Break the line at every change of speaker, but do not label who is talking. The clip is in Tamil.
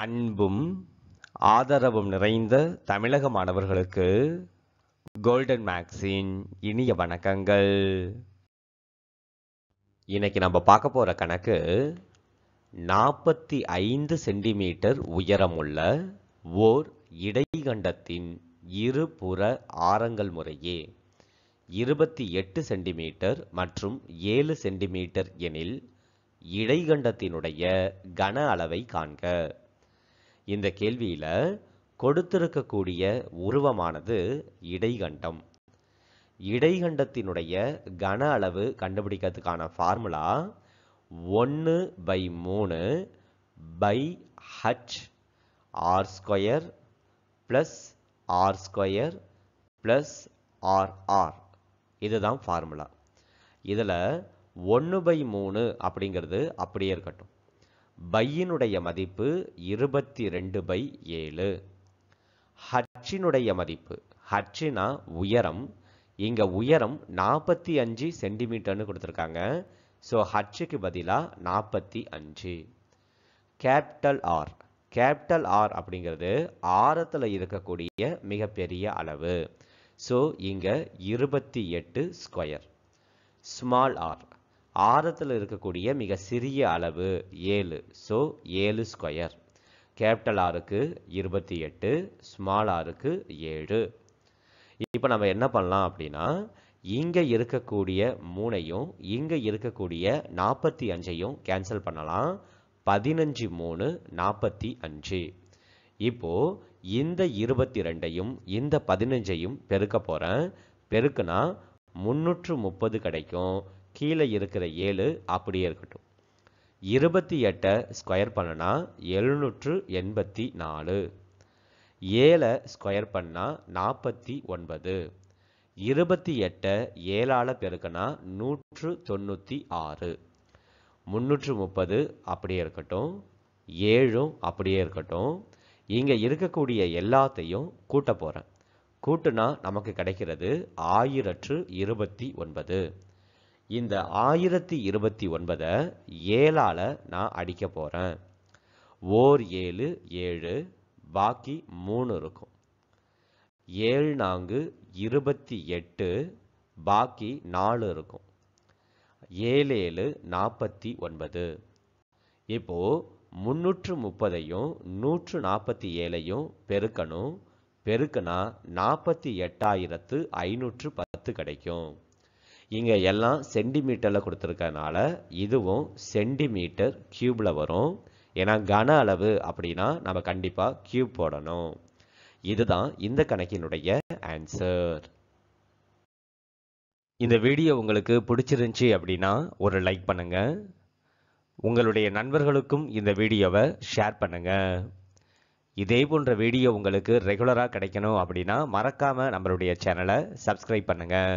அன்பும் ஆதரவும் நிறைந்த தமிழக மாணவர்களுக்கு கோல்டன் மேக்ஸின் இனிய வணக்கங்கள் இன்னைக்கு நம்ம பார்க்க போற கணக்கு நாற்பத்தி ஐந்து சென்டிமீட்டர் உயரமுள்ள ஓர் இடைகண்டத்தின் இருபுற ஆரங்கள் முறையே இருபத்தி எட்டு சென்டிமீட்டர் மற்றும் ஏழு சென்டிமீட்டர் எனில் இடைகண்டத்தினுடைய கன அளவை காண்க இந்த கேள்வியில் கொடுத்திருக்கக்கூடிய உருவமானது இடைகண்டம் இடைகண்டத்தினுடைய கன அளவு கண்டுபிடிக்கிறதுக்கான ஃபார்முலா ஒன்று பை மூணு pi H R square plus R square plus R R இதுதான் ஃபார்முலா இதில் ஒன்று பை மூணு அப்படிங்கிறது அப்படியே இருக்கட்டும் பையினுடைய மதிப்பு இருபத்தி ரெண்டு பை ஏழு ஹச்சினுடைய மதிப்பு ஹச்சினா உயரம் இங்கே உயரம் நாற்பத்தி அஞ்சு சென்டிமீட்டர்னு கொடுத்துருக்காங்க ஸோ ஹச்சுக்கு பதிலாக நாற்பத்தி அஞ்சு கேபிட்டல் ஆர் கேபிட்டல் ஆர் அப்படிங்கிறது ஆரத்தில் இருக்கக்கூடிய மிகப்பெரிய அளவு ஸோ இங்கே இருபத்தி எட்டு ஸ்கொயர் ஸ்மால் ஆர் ஆரத்தில் இருக்கக்கூடிய மிக சிறிய அளவு ஏழு ஸோ ஏழு ஸ்கொயர் கேபிட்டல் ஆருக்கு இருபத்தி எட்டு ஸ்மால் ஆருக்கு ஏழு இப்போ நம்ம என்ன பண்ணலாம் அப்படின்னா இங்கே இருக்கக்கூடிய மூணையும் இங்கே இருக்கக்கூடிய நாற்பத்தி அஞ்சையும் கேன்சல் பண்ணலாம் பதினஞ்சு மூணு நாற்பத்தி அஞ்சு இப்போது இந்த இருபத்தி ரெண்டையும் இந்த பதினஞ்சையும் பெருக்க போகிறேன் பெருக்குனா முந்நூற்று முப்பது கிடைக்கும் கீழே இருக்கிற ஏழு அப்படியே இருக்கட்டும் இருபத்தி எட்டை ஸ்கொயர் பண்ணனா எழுநூற்று எண்பத்தி நாலு ஏழை ஸ்கொயர் பண்ணால் நாற்பத்தி ஒன்பது இருபத்தி எட்டை ஏழால் பெருக்கனா நூற்று தொண்ணூற்றி ஆறு முந்நூற்று முப்பது அப்படியே இருக்கட்டும் ஏழும் அப்படியே இருக்கட்டும் இங்கே இருக்கக்கூடிய எல்லாத்தையும் கூட்ட போகிறேன் கூட்டுனா நமக்கு கிடைக்கிறது ஆயிரற்று இருபத்தி ஒன்பது இந்த ஆயிரத்தி இருபத்தி ஒன்பதை ஏழால் நான் அடிக்க போகிறேன் ஓர் ஏழு ஏழு பாக்கி மூணு இருக்கும் ஏழு நான்கு இருபத்தி எட்டு பாக்கி நாலு இருக்கும் ஏழு ஏழு நாற்பத்தி ஒன்பது இப்போது முந்நூற்று முப்பதையும் நூற்று நாற்பத்தி ஏழையும் பெருக்கணும் பெருக்கனா நாற்பத்தி எட்டாயிரத்து ஐநூற்று பத்து கிடைக்கும் இங்கே எல்லாம் சென்டிமீட்டரில் கொடுத்துருக்கனால இதுவும் சென்டிமீட்டர் க்யூப்பில் வரும் ஏன்னா கன அளவு அப்படின்னா நம்ம கண்டிப்பாக க்யூப் போடணும் இதுதான் இந்த கணக்கினுடைய ஆன்சர் இந்த வீடியோ உங்களுக்கு பிடிச்சிருந்துச்சி அப்படின்னா ஒரு லைக் பண்ணுங்கள் உங்களுடைய நண்பர்களுக்கும் இந்த வீடியோவை ஷேர் பண்ணுங்கள் இதே போன்ற வீடியோ உங்களுக்கு ரெகுலராக கிடைக்கணும் அப்படின்னா மறக்காமல் நம்மளுடைய சேனலை சப்ஸ்கிரைப் பண்ணுங்கள்